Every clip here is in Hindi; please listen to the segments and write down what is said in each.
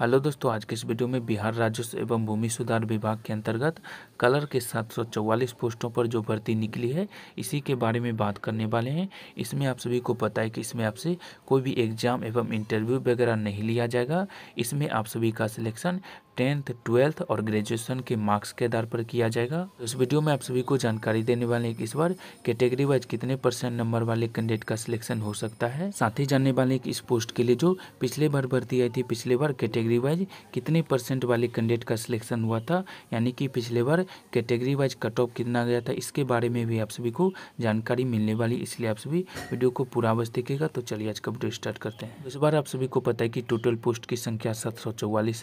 हेलो दोस्तों आज के इस वीडियो में बिहार राजस्व एवं भूमि सुधार विभाग के अंतर्गत कलर के चौवालीस पोस्टों पर जो भर्ती निकली है इसी के बारे में बात करने वाले हैं इसमें आप सभी को पता है कि इसमें आपसे कोई भी एग्जाम एवं इंटरव्यू वगैरह नहीं लिया जाएगा इसमें आप सभी का सिलेक्शन टेंथ ट्वेल्थ और ग्रेजुएशन के मार्क्स के आधार पर किया जाएगा तो इस वीडियो में आप सभी को जानकारी देने वाले हैं कि इस बार कैटेगरी वाइज कितने परसेंट नंबर वाले कैंडिडेट का सिलेक्शन हो सकता है साथ ही जानने वाले हैं कि इस पोस्ट के लिए जो पिछले बार भर्ती आई थी पिछले बार कैटेगरी वाइज कितने परसेंट वाले कैंडिडेट का सिलेक्शन हुआ था यानी कि पिछले बार कैटेगरी वाइज कट ऑफ कितना गया था इसके बारे में भी आप सभी को जानकारी मिलने वाली इसलिए आप सभी वीडियो को पूरा अवश्य देखेगा तो चलिए आज का वीडियो स्टार्ट करते हैं इस बार आप सभी को पता है कि टोटल पोस्ट की संख्या सात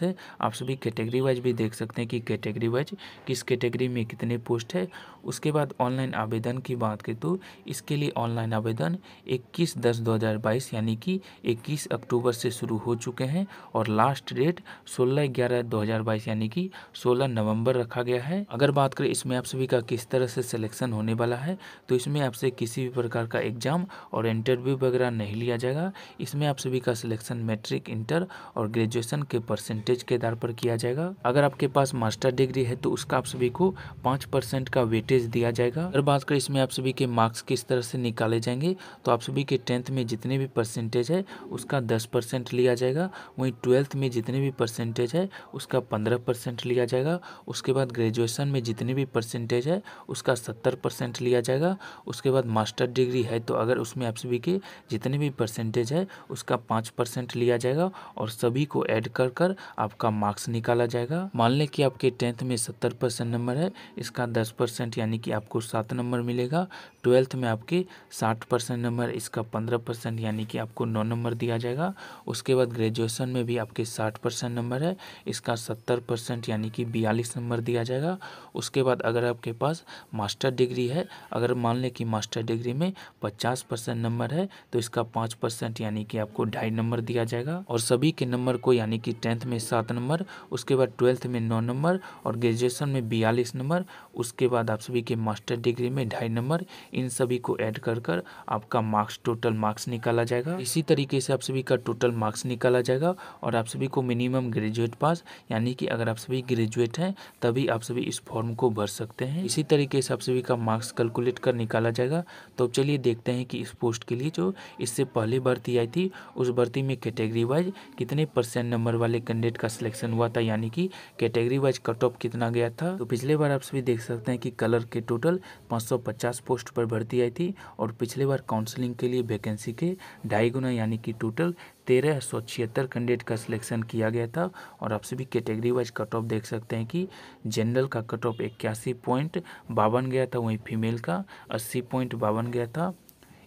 है आप सभी कैटेगरी वाइज भी देख सकते हैं कि कैटेगरी वाइज किस कैटेगरी में कितने पोस्ट है उसके बाद ऑनलाइन आवेदन की बात करें तो इसके लिए ऑनलाइन आवेदन 21 दस 2022 यानी कि 21 अक्टूबर से शुरू हो चुके हैं और लास्ट डेट 16 ग्यारह 2022 यानी कि 16 नवंबर रखा गया है अगर बात करें इसमें आप सभी का किस तरह से सिलेक्शन होने वाला है तो इसमें आपसे किसी भी प्रकार का एग्जाम और इंटरव्यू वगैरह नहीं लिया जाएगा इसमें आप सभी का सिलेक्शन मैट्रिक इंटर और ग्रेजुएशन के परसेंटेज के आधार पर किया दिया जाएगा अगर आपके पास मास्टर डिग्री है तो उसका आप सभी को पांच परसेंट का वेटेज दिया जाएगा अगर बात करें इसमें आप सभी के मार्क्स किस तरह से निकाले जाएंगे तो आप सभी के टेंथ में जितने भी परसेंटेज है उसका दस लिया जाएगा वहीं ट्वेल्थ में जितने भी परसेंटेज है उसका पंद्रह लिया जाएगा उसके बाद ग्रेजुएशन में जितने भी परसेंटेज है उसका सत्तर लिया जाएगा उसके बाद मास्टर डिग्री है तो अगर उसमें आप सभी के जितने भी परसेंटेज है उसका पाँच परसेंट लिया जाएगा और सभी को ऐड कर कर आपका मार्क्स निकल निकाला जाएगा मान लें कि आपके टेंथ में सत्तर परसेंट नंबर है इसका दस परसेंट यानी कि आपको सात नंबर मिलेगा ट्वेल्थ में आपके साठ परसेंट नंबर इसका पंद्रह परसेंट यानी कि आपको नौ नंबर दिया जाएगा उसके बाद ग्रेजुएशन में भी आपके साठ परसेंट नंबर है इसका सत्तर परसेंट यानी कि बयालीस नंबर दिया जाएगा उसके बाद अगर आपके पास मास्टर डिग्री है अगर मान लें कि मास्टर डिग्री में पचास परसेंट नंबर है तो इसका पाँच परसेंट यानी कि आपको ढाई नंबर दिया जाएगा और सभी के नंबर को यानी कि टेंथ में सात नंबर उसके बाद ट्वेल्थ में नौ नंबर और ग्रेजुएशन में बयालीस नंबर उसके बाद आप सभी के मास्टर डिग्री में ढाई नंबर इन सभी को ऐड कर कर आपका मार्क्स टोटल मार्क्स निकाला जाएगा इसी तरीके से आप सभी का टोटल मार्क्स निकाला जाएगा और आप सभी को मिनिमम ग्रेजुएट पास यानी कि अगर आप सभी ग्रेजुएट हैं तभी आप सभी इस फॉर्म को भर सकते हैं इसी तरीके से आप सभी का मार्क्स कैलकुलेट कर निकाला जाएगा तो चलिए देखते हैं कि इस पोस्ट के लिए जो इससे पहले भर्ती आई थी उस भर्ती में कैटेगरी वाइज कितने परसेंट नंबर वाले कैंडिडेट का सिलेक्शन हुआ होता यानी कि कैटेगरी वाइज कट ऑफ कितना गया था तो पिछले बार आप सभी देख सकते हैं कि कलर के टोटल 550 पोस्ट पर भर्ती आई थी और पिछले बार काउंसलिंग के लिए वैकेंसी के ढाई गुना यानी कि टोटल तेरह सौ छिहत्तर कैंडिडेट का सिलेक्शन किया गया था और आप सभी कैटेगरी वाइज कट ऑफ देख सकते हैं कि जनरल का कट ऑफ इक्यासी पॉइंट बावन गया था वहीं फीमेल का अस्सी पॉइंट बावन गया था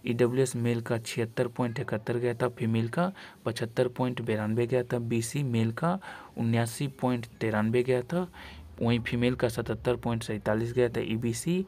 ई डब्ल्यू एस मेल का छिहत्तर पॉइंट इकहत्तर गया था फीमेल का पचहत्तर पॉइंट बिरानवे गया था बी सी मेल का उन्यासी पॉइंट तिरानवे गया था वहीं फीमेल का सतहत्तर पॉइंट सैंतालीस गया था ई बी सी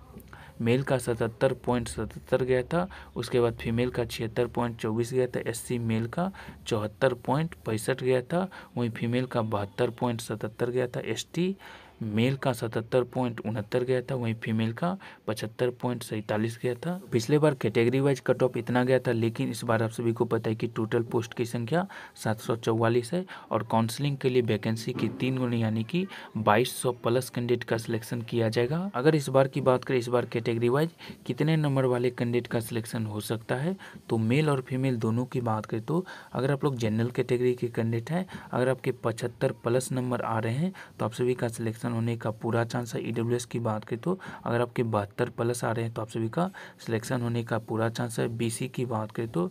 मेल का सतहत्तर पॉइंट सतहत्तर गया था उसके बाद फीमेल का छिहत्तर पॉइंट चौबीस गया था एससी मेल का चौहत्तर पॉइंट पैंसठ गया था वहीं फीमेल का बहत्तर पॉइंट सतहत्तर गया था एसटी मेल का सतहत्तर पॉइंट उनहत्तर गया था वहीं फीमेल का पचहत्तर पॉइंट सैंतालीस गया था पिछले बार कैटेगरी वाइज कट ऑफ इतना गया था लेकिन इस बार आप सभी को पता है कि टोटल पोस्ट की संख्या सात सौ चौवालीस है और काउंसलिंग के लिए वैकेंसी की तीन गुण यानी कि बाईस सौ प्लस कैंडिडेट का सिलेक्शन किया जाएगा अगर इस बार की बात करें इस बार कैटेगरी वाइज कितने नंबर वाले कैंडिडेट का सिलेक्शन हो सकता है तो मेल और फीमेल दोनों की बात करें तो अगर आप लोग जनरल कैटेगरी के कैंडिडेट हैं अगर आपके पचहत्तर प्लस नंबर आ रहे हैं तो आप सभी का सिलेक्शन सिलेक्शन होने का पूरा चांस है ई e की बात करें तो अगर आपके बहत्तर प्लस आ रहे हैं तो आप सभी का सिलेक्शन होने का पूरा चांस है बी की बात करें तो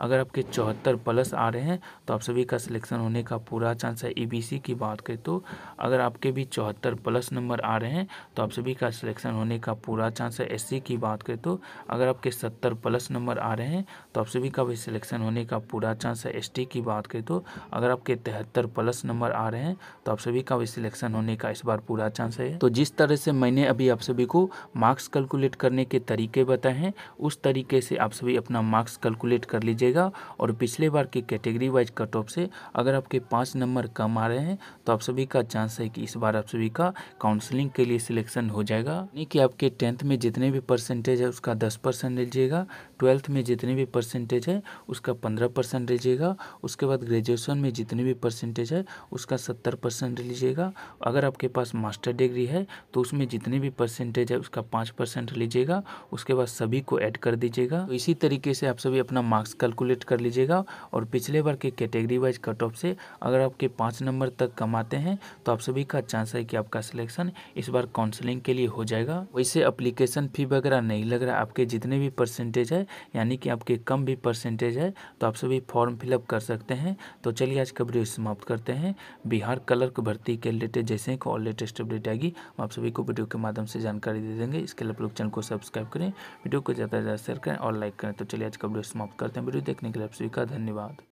अगर आपके चौहत्तर प्लस आ रहे हैं तो आप सभी का सिलेक्शन होने का पूरा चांस है ईबीसी की बात करें तो अगर आपके भी चौहत्तर प्लस नंबर आ रहे हैं तो आप सभी का सिलेक्शन होने का पूरा चांस है एससी की बात करें तो अगर आपके सत्तर प्लस नंबर आ रहे हैं तो आप सभी का भी सिलेक्शन होने का पूरा चांस है एस की बात करें तो अगर आपके तिहत्तर प्लस नंबर आ रहे हैं तो आप सभी का भी सिलेक्शन होने का इस बार पूरा चांस है तो जिस तरह से मैंने अभी आप सभी को मार्क्स कैलकुलेट करने के तरीके बताए हैं उस तरीके से आप सभी अपना मार्क्स कैलकुलेट कर कर लीजिएगा और पिछले बार की कैटेगरी वाइज कट ऑफ से अगर आपके पाँच नंबर कम आ रहे हैं तो आप सभी का चांस है कि इस बार आप सभी का काउंसलिंग के लिए सिलेक्शन हो जाएगा यानी कि आपके टेंथ में जितने भी परसेंटेज है उसका दस परसेंट लीजिएगा ट्वेल्थ में जितने भी परसेंटेज है उसका पंद्रह परसेंट लीजिएगा उसके बाद ग्रेजुएशन में जितने भी परसेंटेज है उसका सत्तर परसेंट लीजिएगा अगर आपके पास मास्टर डिग्री है तो उसमें जितने भी परसेंटेज है उसका पाँच परसेंट लीजिएगा उसके बाद सभी को ऐड कर दीजिएगा तो इसी तरीके से आप सभी अपना मार्क्स मार्क्स कैलकुलेट कर लीजिएगा और पिछले बार के कैटेगरी वाइज कट ऑफ से अगर आपके पाँच नंबर तक कमाते हैं तो आप सभी का चांस है कि आपका सिलेक्शन इस बार काउंसलिंग के लिए हो जाएगा वैसे अप्लीकेशन फ़ी वगैरह नहीं लग रहा आपके जितने भी परसेंटेज है यानी कि आपके कम भी परसेंटेज है तो आप सभी फॉर्म फिलअप कर सकते हैं तो चलिए आज का वीडियो समाप्त करते हैं बिहार कलर्क भर्ती के रिलेटेड जैसे ही और लेटेस्ट अपडेट आएगी हम आप सभी को वीडियो के माध्यम से जानकारी दे देंगे इसके लिए आप लोग चैनल को सब्सक्राइब करें वीडियो को ज़्यादा से ज़्यादा शेयर करें और लाइक करें तो चलिए आज का वीडियो समाप्त करते हैं इतना वीडियो देखने के लिए आप सभी का धन्यवाद